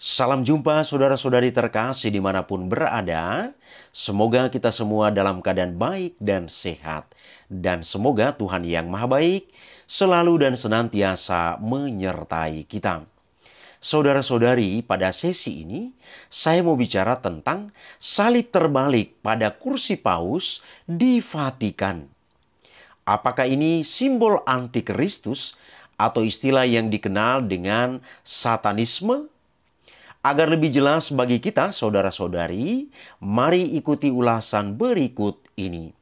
Salam jumpa saudara-saudari terkasih dimanapun berada. Semoga kita semua dalam keadaan baik dan sehat. Dan semoga Tuhan yang maha baik selalu dan senantiasa menyertai kita. Saudara-saudari, pada sesi ini saya mau bicara tentang salib terbalik pada kursi paus di Vatikan. Apakah ini simbol antikristus atau istilah yang dikenal dengan satanisme? Agar lebih jelas bagi kita, saudara-saudari, mari ikuti ulasan berikut ini.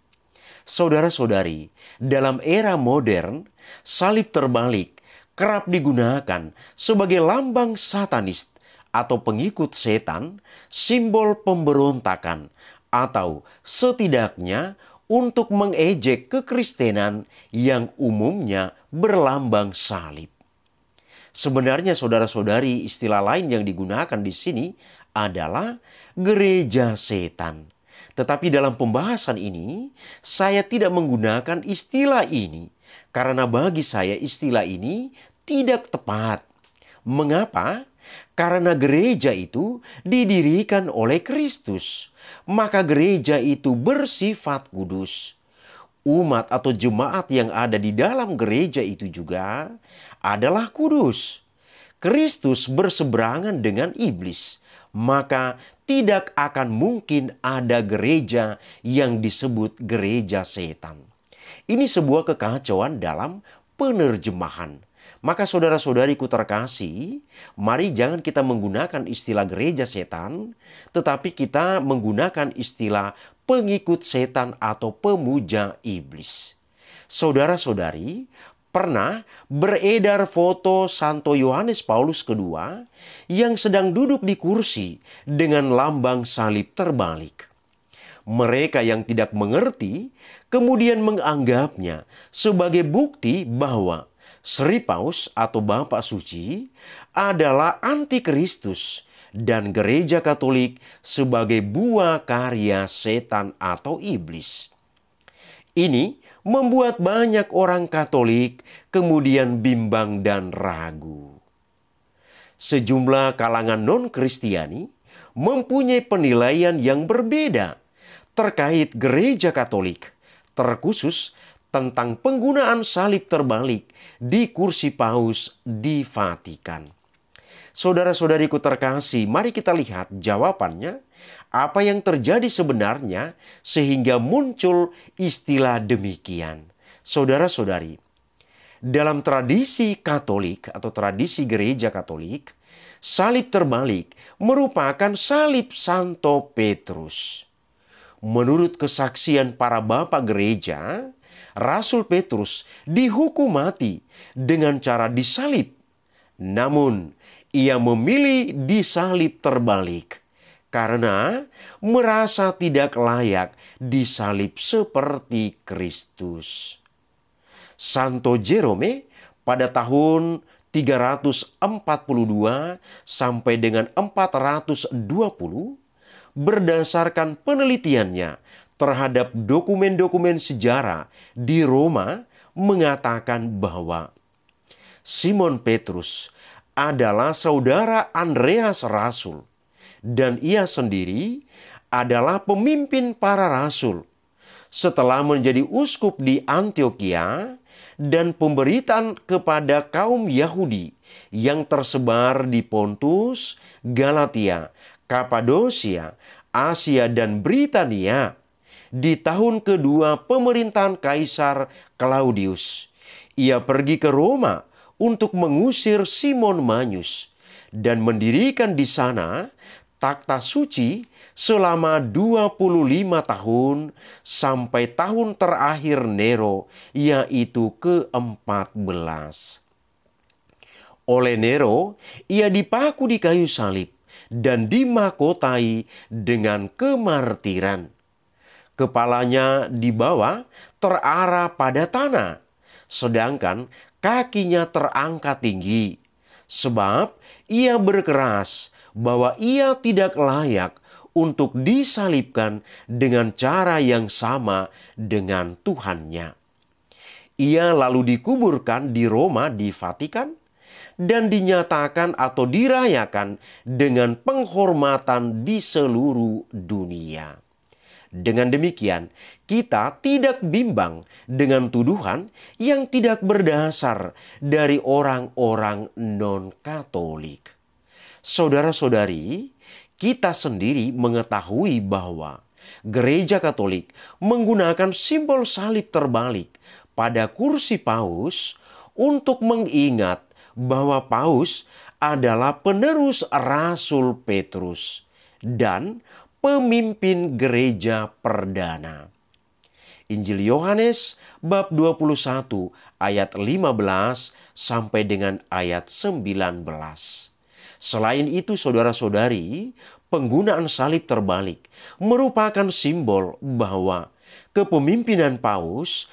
Saudara-saudari, dalam era modern, salib terbalik kerap digunakan sebagai lambang satanis atau pengikut setan, simbol pemberontakan, atau setidaknya untuk mengejek kekristenan yang umumnya berlambang salib. Sebenarnya saudara-saudari istilah lain yang digunakan di sini adalah gereja setan. Tetapi dalam pembahasan ini saya tidak menggunakan istilah ini karena bagi saya istilah ini tidak tepat. Mengapa? Karena gereja itu didirikan oleh Kristus, maka gereja itu bersifat kudus umat atau jemaat yang ada di dalam gereja itu juga adalah kudus. Kristus berseberangan dengan iblis, maka tidak akan mungkin ada gereja yang disebut gereja setan. Ini sebuah kekacauan dalam penerjemahan. Maka saudara-saudariku terkasih, mari jangan kita menggunakan istilah gereja setan, tetapi kita menggunakan istilah pengikut setan atau pemuja iblis. Saudara-saudari, pernah beredar foto Santo Yohanes Paulus II yang sedang duduk di kursi dengan lambang salib terbalik. Mereka yang tidak mengerti kemudian menganggapnya sebagai bukti bahwa Sri Paus atau Bapak Suci adalah antikristus dan gereja Katolik sebagai buah karya setan atau iblis. Ini membuat banyak orang Katolik kemudian bimbang dan ragu. Sejumlah kalangan non-Kristiani mempunyai penilaian yang berbeda terkait gereja Katolik, terkhusus tentang penggunaan salib terbalik di kursi paus di Vatikan. Saudara-saudariku terkasih, mari kita lihat jawabannya. Apa yang terjadi sebenarnya sehingga muncul istilah demikian. Saudara-saudari, dalam tradisi Katolik atau tradisi gereja Katolik, salib terbalik merupakan salib Santo Petrus. Menurut kesaksian para bapak gereja, Rasul Petrus dihukum mati dengan cara disalib namun, ia memilih disalib terbalik karena merasa tidak layak disalib seperti Kristus. Santo Jerome pada tahun 342 sampai dengan 420 berdasarkan penelitiannya terhadap dokumen-dokumen sejarah di Roma mengatakan bahwa Simon Petrus adalah saudara Andreas Rasul, dan ia sendiri adalah pemimpin para rasul. Setelah menjadi uskup di Antioquia dan pemberitaan kepada kaum Yahudi yang tersebar di Pontus, Galatia, Kapadosia, Asia, dan Britania di tahun kedua pemerintahan Kaisar Claudius. Ia pergi ke Roma untuk mengusir Simon Manyus dan mendirikan di sana takhta suci selama 25 tahun sampai tahun terakhir Nero yaitu ke-14. Oleh Nero, ia dipaku di kayu salib dan dimakotai dengan kemartiran. Kepalanya dibawa terarah pada tanah, sedangkan kakinya terangkat tinggi, sebab ia berkeras bahwa ia tidak layak untuk disalibkan dengan cara yang sama dengan Tuhannya. Ia lalu dikuburkan di Roma di Vatikan dan dinyatakan atau dirayakan dengan penghormatan di seluruh dunia. Dengan demikian, kita tidak bimbang dengan tuduhan yang tidak berdasar dari orang-orang non-Katolik. Saudara-saudari, kita sendiri mengetahui bahwa Gereja Katolik menggunakan simbol salib terbalik pada kursi paus untuk mengingat bahwa paus adalah penerus Rasul Petrus dan pemimpin gereja perdana. Injil Yohanes bab 21 ayat 15 sampai dengan ayat 19. Selain itu saudara-saudari, penggunaan salib terbalik merupakan simbol bahwa kepemimpinan Paus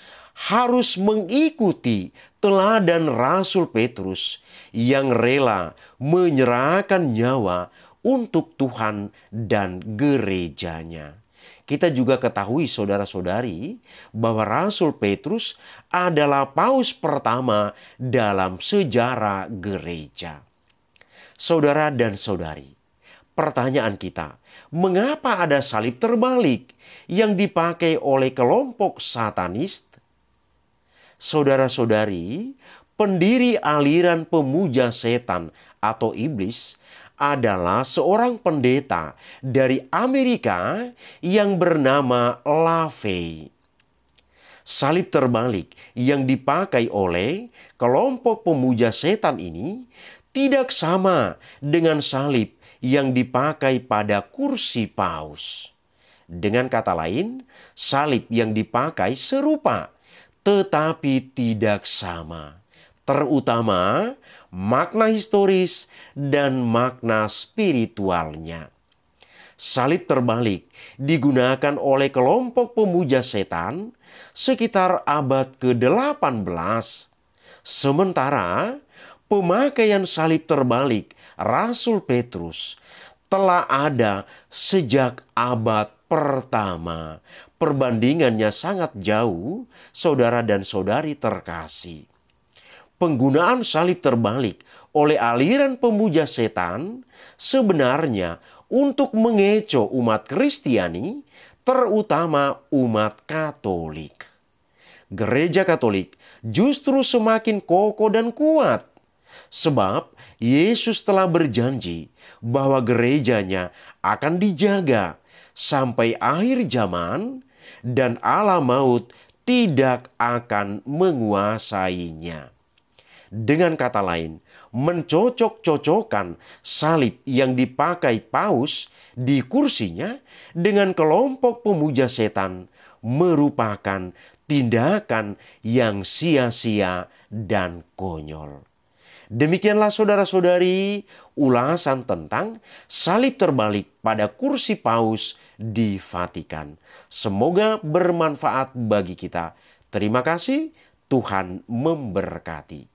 harus mengikuti teladan Rasul Petrus yang rela menyerahkan nyawa untuk Tuhan dan gerejanya. Kita juga ketahui saudara-saudari bahwa Rasul Petrus adalah paus pertama dalam sejarah gereja. Saudara dan saudari, pertanyaan kita, mengapa ada salib terbalik yang dipakai oleh kelompok satanis? Saudara-saudari, pendiri aliran pemuja setan atau iblis adalah seorang pendeta dari Amerika yang bernama LaVey. Salib terbalik yang dipakai oleh kelompok pemuja setan ini tidak sama dengan salib yang dipakai pada kursi paus. Dengan kata lain, salib yang dipakai serupa tetapi tidak sama terutama makna historis dan makna spiritualnya. Salib terbalik digunakan oleh kelompok pemuja setan sekitar abad ke-18. Sementara pemakaian salib terbalik Rasul Petrus telah ada sejak abad pertama. Perbandingannya sangat jauh, saudara dan saudari terkasih penggunaan salib terbalik oleh aliran pemuja setan sebenarnya untuk mengecoh umat Kristiani, terutama umat Katolik. Gereja Katolik justru semakin kokoh dan kuat sebab Yesus telah berjanji bahwa gerejanya akan dijaga sampai akhir zaman, dan Allah maut tidak akan menguasainya. Dengan kata lain, mencocok-cocokkan salib yang dipakai Paus di kursinya dengan kelompok pemuja setan merupakan tindakan yang sia-sia dan konyol. Demikianlah saudara-saudari ulasan tentang salib terbalik pada kursi paus di Vatikan. Semoga bermanfaat bagi kita. Terima kasih, Tuhan memberkati.